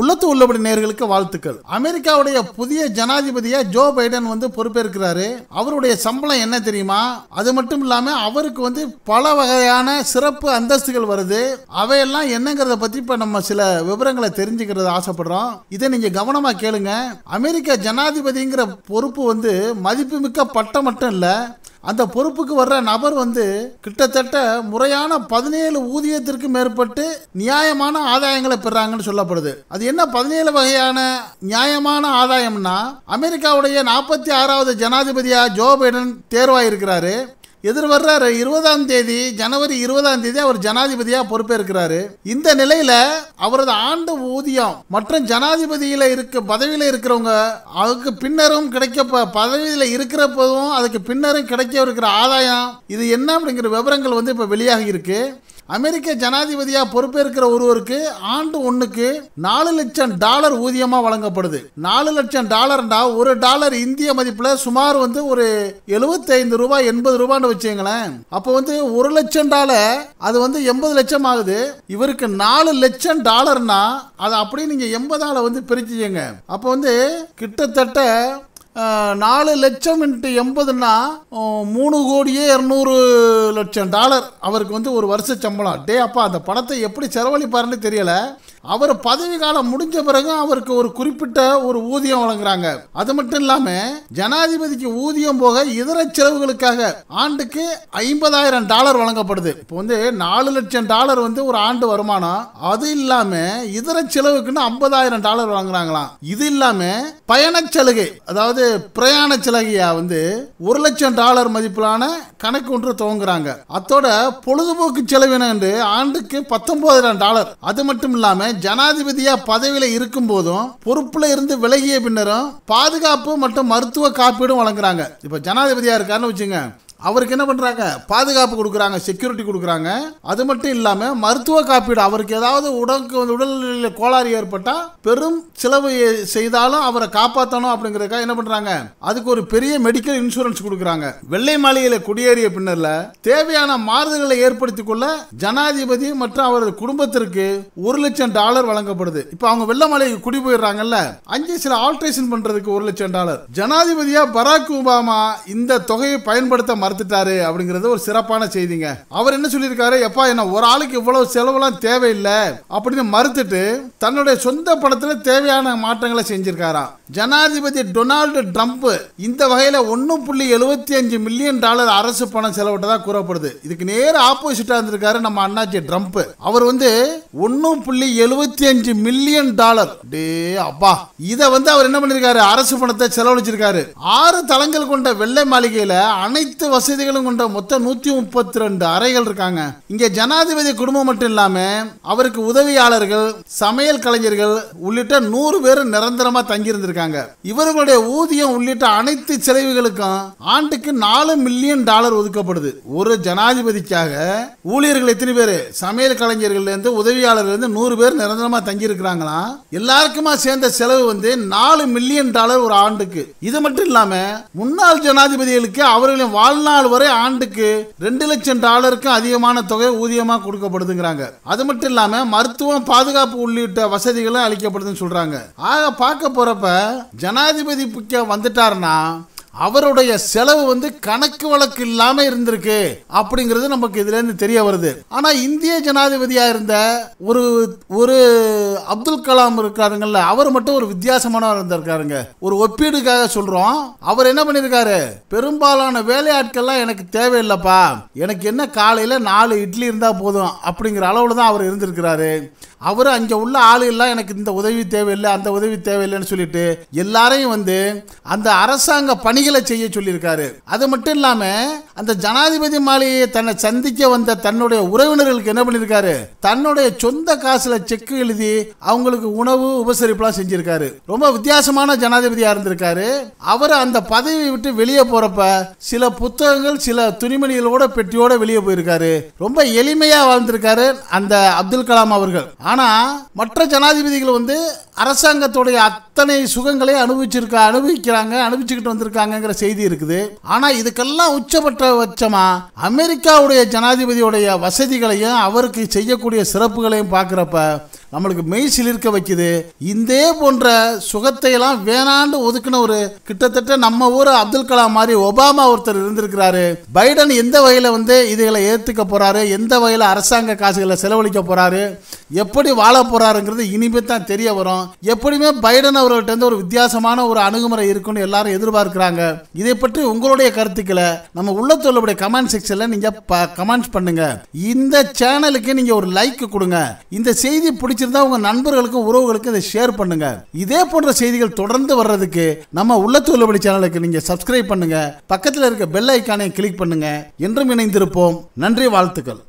உள்ளத்து உள்ளபடி நேர்களுக்கு வாழ்த்துக்கள் அமெரிக்காவுடைய புதிய ஜனாதிபதியா ஜோ பைடன் வந்து பொறுப்பேற்கிறாரு அவருடைய சம்பளம் என்ன தெரியுமா அது மட்டும் இல்லாம அவருக்கு வந்து பல வகையான சிறப்பு அந்தஸ்துகள் வருது அவையெல்லாம் என்னங்கிறத பத்தி இப்ப நம்ம சில விவரங்களை தெரிஞ்சுக்கிறது ஆசைப்படுறோம் இதை நீங்க கவனமா கேளுங்க அமெரிக்க ஜனாதிபதிங்கிற பொறுப்பு வந்து மதிப்புமிக்க பட்டம் மட்டும் இல்ல அந்த பொறுப்புக்கு வர்ற நபர் வந்து கிட்டத்தட்ட முறையான பதினேழு ஊதியத்திற்கு மேற்பட்டு நியாயமான ஆதாயங்களை பெறாங்கன்னு சொல்லப்படுது அது என்ன பதினேழு வகையான நியாயமான ஆதாயம்னா அமெரிக்காவுடைய நாற்பத்தி ஆறாவது ஜனாதிபதியா ஜோ பைடன் தேர்வாயிருக்கிறாரு எதிர் வர்றாரு இருபதாம் தேதி ஜனவரி இருபதாம் தேதி அவர் ஜனாதிபதியாக பொறுப்பேற்கிறாரு இந்த நிலையில அவரது ஆண்டு ஊதியம் மற்றும் ஜனாதிபதியில இருக்க பதவியில இருக்கிறவங்க அதுக்கு பின்னரும் கிடைக்க பதவியில இருக்கிற போதும் அதுக்கு பின்னரும் கிடைக்க இருக்கிற ஆதாயம் இது என்ன அப்படிங்கிற விவரங்கள் வந்து இப்ப வெளியாகி இருக்கு அமெரிக்க ஜனாதிபதியா பொறுப்பேற்கிற ஒருவருக்கு ஆண்டு ஒன்றுக்கு நாலு லட்சம் டாலர் ஊதியமா வழங்கப்படுது நாலு லட்சம் டாலர்னா ஒரு டாலர் இந்திய மதிப்புல சுமார் வந்து ஒரு எழுபத்தைந்து ரூபாய் எண்பது ரூபான்னு வச்சுங்களேன் அப்போ வந்து ஒரு லட்சம் டாலர் அது வந்து எண்பது லட்சம் ஆகுது இவருக்கு நாலு லட்சம் டாலர்னா அதை அப்படியே நீங்க எண்பதால வந்து பிரிச்சுங்க அப்போ வந்து கிட்டத்தட்ட நாலு லட்சம் இன்ட்டு எண்பதுன்னா மூணு கோடியே இரநூறு லட்சம் டாலர் அவருக்கு வந்து ஒரு வருஷ சம்பளம் டே அப்பா அந்த பணத்தை எப்படி செலவழிப்பாருன்னு தெரியலை அவர் பதவி காலம் முடிஞ்ச பிறகு அவருக்கு ஒரு குறிப்பிட்ட ஒரு ஊதியம் வழங்குறாங்க அது மட்டும் இல்லாம ஜனாதிபதிக்கு ஊதியம் போக இதர செலவுகளுக்காக ஆண்டுக்கு ஐம்பதாயிரம் டாலர் வழங்கப்படுது இப்போ வந்து நாலு லட்சம் டாலர் வந்து ஒரு ஆண்டு வருமானம் அது இல்லாம இதர செலவுக்குன்னு ஐம்பதாயிரம் டாலர் வழங்குறாங்களாம் இது இல்லாம பயண சலுகை அதாவது பிரயாண சலுகையா வந்து ஒரு லட்சம் டாலர் மதிப்பிலான கணக்கு ஒன்று துவங்குறாங்க அத்தோட பொழுதுபோக்கு செலவின ஆண்டுக்கு பத்தொன்பதாயிரம் டாலர் அது மட்டும் இல்லாம ஜனாதிபதியா பதவியில் இருக்கும் போதும் பொறுப்புல இருந்து விலகிய பின்னரும் பாதுகாப்பு மற்றும் மருத்துவ காப்பீடும் வழங்குறாங்க இப்ப ஜனாதிபதியா இருக்காருன்னு வச்சுங்க அவருக்கு என்ன பண்ணுறாங்க பாதுகாப்பு கொடுக்குறாங்க செக்யூரிட்டி கொடுக்குறாங்க அது மட்டும் இல்லாமல் மருத்துவ காப்பீடு அவருக்கு ஏதாவது உடலுக்கு உடல்நிலையில் கோளாறு ஏற்பட்டால் பெரும் செலவு செய்தாலும் அவரை காப்பாற்றணும் அப்படிங்கிறதுக்காக என்ன பண்ணுறாங்க அதுக்கு ஒரு பெரிய மெடிக்கல் இன்சூரன்ஸ் கொடுக்குறாங்க வெள்ளை மாளிகையில் குடியேறிய பின்னரில் தேவையான மாறுதல்களை ஏற்படுத்திக் கொள்ள ஜனாதிபதி மற்றும் அவரது குடும்பத்திற்கு ஒரு லட்சம் டாலர் வழங்கப்படுது இப்போ அவங்க வெள்ளை மாளிகை குடி போயிடுறாங்கல்ல அங்கே சில ஆல்ட்ரேஷன் பண்ணுறதுக்கு ஒரு லட்சம் டாலர் ஜனாதிபதியாக பராக் ஒபாமா இந்த தொகையை பயன்படுத்த மறு மறுத்துட்டாரு அப்படிங்கறது ஒரு சிறப்பான செய்திங்க அவர் என்ன சொல்லியிருக்காரு எப்பா என்ன ஒரு ஆளுக்கு இவ்வளவு செலவுலாம் தேவையில்லை அப்படின்னு மறுத்துட்டு தன்னுடைய சொந்த படத்துல தேவையான மாற்றங்களை செஞ்சிருக்காராம் ஜனாதிபதி டொனால்டு ட்ரம்ப் இந்த வகையில ஒன்னு புள்ளி எழுபத்தி அஞ்சு மில்லியன் டாலர் அரசு பணம் செலவிட்டதா கூறப்படுது இதுக்கு நேர ஆப்போசிட்டா இருந்திருக்காரு நம்ம அண்ணாச்சி ட்ரம்ப் அவர் வந்து ஒன்னு புள்ளி எழுபத்தி அஞ்சு மில்லியன் டாலர் டே அப்பா இத வந்து அவர் என்ன பண்ணிருக்காரு அரசு பணத்தை செலவழிச்சிருக்காரு ஆறு தளங்கள் கொண்ட வெள்ளை மாளிகையில அனைத்து வசதிகளும் கொண்ட மொத்தம் நூத்தி முப்பத்தி ரெண்டு அறைகள் இருக்காங்க இங்க ஜனாதிபதி குடும்பம் மட்டும் இல்லாம அவருக்கு உதவியாளர்கள் சமையல் கலைஞர்கள் உள்ளிட்ட நூறு பேர் தங்கி தங்கியிருந்திருக்காங்க இவர்களுடைய ஊதியம் உள்ளிட்ட அனைத்து செலவுகளுக்கும் ஆண்டுக்கு நாலு மில்லியன் டாலர் ஒதுக்கப்படுது ஒரு ஜனாதிபதிக்காக ஊழியர்கள் எத்தனை பேர் சமையல் இருந்து உதவியாளர்கள் இருந்து நூறு பேர் நிரந்தரமா தங்கி இருக்கிறாங்களா எல்லாருக்குமா சேர்ந்த செலவு வந்து நாலு மில்லியன் டாலர் ஒரு ஆண்டுக்கு இது மட்டும் இல்லாம முன்னாள் ஜனாதிபதிகளுக்கு அவர்களின் வாழ் நாள் வரை ஆண்டுக்கு ரெண்டு லட்சம் டாலருக்கு அதிகமான தொகை ஊதியமாக கொடுக்கப்படுதுங்கிறாங்க அது மட்டும் இல்லாமல் மருத்துவம் பாதுகாப்பு உள்ளிட்ட வசதிகளும் அளிக்கப்படுதுன்னு சொல்றாங்க ஆக பார்க்க போறப்ப ஜனாதிபதி வந்துட்டாருன்னா அவருடைய செலவு வந்து கணக்கு வழக்கு இல்லாம இருந்திருக்கு அப்படிங்கிறது நமக்கு இதுல இருந்து தெரிய வருது ஆனா இந்திய ஜனாதிபதியா இருந்த ஒரு ஒரு அப்துல் கலாம் இருக்காருங்கல்ல அவர் மட்டும் ஒரு வித்தியாசமானவர் இருந்திருக்காருங்க ஒரு ஒப்பீடுக்காக சொல்றோம் அவர் என்ன பண்ணிருக்காரு பெரும்பாலான வேலையாட்கள்லாம் எனக்கு தேவையில்லைப்பா எனக்கு என்ன காலையில நாலு இட்லி இருந்தா போதும் அப்படிங்கிற அளவுல தான் அவர் இருந்திருக்கிறாரு அவர் அங்கே உள்ள ஆளு எல்லாம் எனக்கு இந்த உதவி தேவையில்லை அந்த உதவி தேவையில்லைன்னு சொல்லிட்டு எல்லாரையும் வந்து அந்த அரசாங்க பணிகளை செய்ய சொல்லியிருக்காரு அது மட்டும் இல்லாமல் அந்த ஜனாதிபதி மாளிகையை தன்னை சந்திக்க வந்த தன்னுடைய உறவினர்களுக்கு என்ன பண்ணியிருக்காரு தன்னுடைய சொந்த காசுல செக் எழுதி அவங்களுக்கு உணவு உபசரிப்புலாம் செஞ்சிருக்காரு ரொம்ப வித்தியாசமான ஜனாதிபதியா இருந்திருக்காரு அவர் அந்த பதவி விட்டு வெளியே போறப்ப சில புத்தகங்கள் சில துணிமணிகளோட பெட்டியோட வெளியே போயிருக்காரு ரொம்ப எளிமையா வாழ்ந்திருக்காரு அந்த அப்துல் கலாம் அவர்கள் ஆனா மற்ற ஜனாதிபதிகள் வந்து அரசாங்கத்துடைய அத்தனை சுகங்களை அனுபவிச்சிருக்க அனுபவிக்கிறாங்க அனுபவிச்சுக்கிட்டு வந்திருக்காங்கிற செய்தி இருக்குது ஆனா இதுக்கெல்லாம் உச்சபட்ச பாரபட்சமா அமெரிக்காவுடைய ஜனாதிபதியுடைய வசதிகளையும் அவருக்கு செய்யக்கூடிய சிறப்புகளையும் பார்க்குறப்ப நம்மளுக்கு மெய் சிலிர்க்க வைக்குது இதே போன்ற சுகத்தை எல்லாம் வேணாண்டு ஒதுக்கின ஒரு கிட்டத்தட்ட நம்ம ஊர் அப்துல் கலாம் மாதிரி ஒபாமா ஒருத்தர் இருந்திருக்கிறாரு பைடன் எந்த வகையில் வந்து இதுகளை ஏற்றுக்க போறாரு எந்த வகையில் அரசாங்க காசுகளை செலவழிக்க போறாரு எப்படி வாழ போறாருங்கிறது இனிமே தான் தெரிய வரும் எப்படியுமே பைடன் அவர்கள்ட்ட இருந்து ஒரு வித்தியாசமான ஒரு அணுகுமுறை இருக்குன்னு எல்லாரும் எதிர்பார்க்கிறாங்க இதை பற்றி உங்களுடைய கருத்துக்களை நம்ம உள்ளத்தோளுடைய கமெண்ட் செக்ஷன்ல நீங்க கமெண்ட்ஸ் பண்ணுங்க இந்த சேனலுக்கு நீங்க ஒரு லைக் கொடுங்க இந்த செய்தி பிடிச்சிருந்தா உங்க நண்பர்களுக்கும் உறவுகளுக்கும் இதை ஷேர் பண்ணுங்க இதே போன்ற செய்திகள் தொடர்ந்து வர்றதுக்கு நம்ம உள்ளத்தோளுபடி சேனலுக்கு நீங்க சப்ஸ்கிரைப் பண்ணுங்க பக்கத்தில் இருக்க பெல் ஐக்கானை கிளிக் பண்ணுங்க என்றும் இணைந்திருப்போம் நன்றி வாழ்த்துக்கள்